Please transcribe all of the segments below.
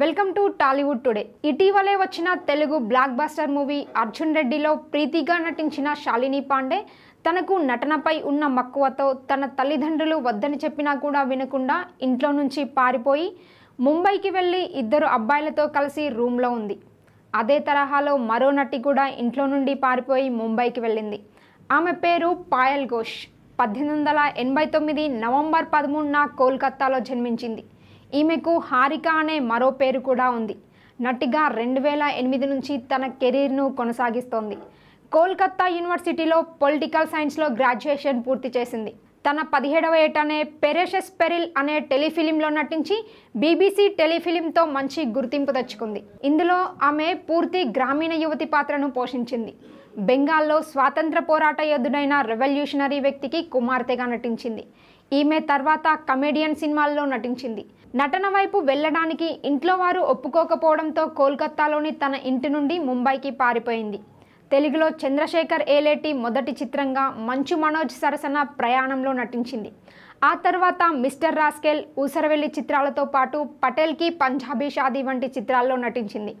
welcome to Tollywood today ఇటీవలే వచ్చిన Telugu blockbuster movie Arjun రెడ్డిలో ప్రీతిగా నటించిన శాలిని పాండే తనకు నటనపై ఉన్న మక్కువతో తన తల్లిదండ్రులు వద్దని చెప్పినా కూడా వినకుండా ఇంట్లో నుంచి పారిపోయి ముంబైకి వెళ్ళి ఇద్దరు అబ్బాయిలతో కలిసి రూమ్లో ఉంది అదే తరహాలో మరో నటి కూడా ఇంట్లో నుండి పారిపోయి ముంబైకి వెళ్ళింది ఆమె పేరు పాయల్ ఘోష్ పద్దెనిమిది వందల ఎనభై తొమ్మిది నవంబర్ పదమూడున కోల్కత్తాలో జన్మించింది ఈమెకు హారిక అనే మరో పేరు కూడా ఉంది నటిగా రెండు వేల ఎనిమిది నుంచి తన కెరీర్ను కొనసాగిస్తోంది కోల్కత్తా యూనివర్సిటీలో పొలిటికల్ సైన్స్లో గ్రాడ్యుయేషన్ పూర్తి చేసింది తన పదిహేడవ ఏటనే పెరేషస్ పెరిల్ అనే టెలిఫిలింలో నటించి బీబీసీ టెలిఫిలింతో మంచి గుర్తింపు తెచ్చుకుంది ఇందులో ఆమె పూర్తి గ్రామీణ యువతి పాత్రను పోషించింది బెంగాల్లో స్వాతంత్ర పోరాట యోధుడైన రెవల్యూషనరీ వ్యక్తికి కుమార్తెగా నటించింది ఈమె తర్వాత కమెడియన్ సినిమాల్లో నటించింది నటన వైపు వెళ్ళడానికి ఇంట్లో వారు ఒప్పుకోకపోవడంతో కోల్కత్తాలోని తన ఇంటి నుండి ముంబైకి పారిపోయింది తెలుగులో చంద్రశేఖర్ ఏలేటి మొదటి చిత్రంగా మంచు మనోజ్ సరసన ప్రయాణంలో నటించింది ఆ తర్వాత మిస్టర్ రాస్కెల్ ఊసరవెల్లి చిత్రాలతో పాటు పటేల్కి పంజాబీ షాదీ వంటి చిత్రాల్లో నటించింది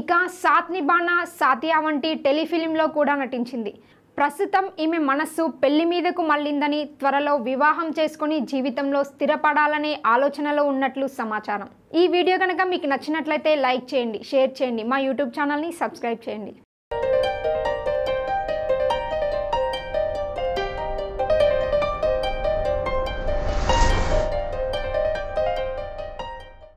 ఇక సాత్ నిబానా సాతియా వంటి టెలిఫిలింలో కూడా నటించింది ప్రస్తుతం ఈమె మనస్సు పెళ్లి మీదకు మళ్ళిందని త్వరలో వివాహం చేసుకుని జీవితంలో స్థిరపడాలనే ఆలోచనలో ఉన్నట్లు సమాచారం ఈ వీడియో కనుక మీకు నచ్చినట్లయితే లైక్ చేయండి షేర్ చేయండి మా యూట్యూబ్ ఛానల్ని సబ్స్క్రైబ్ చేయండి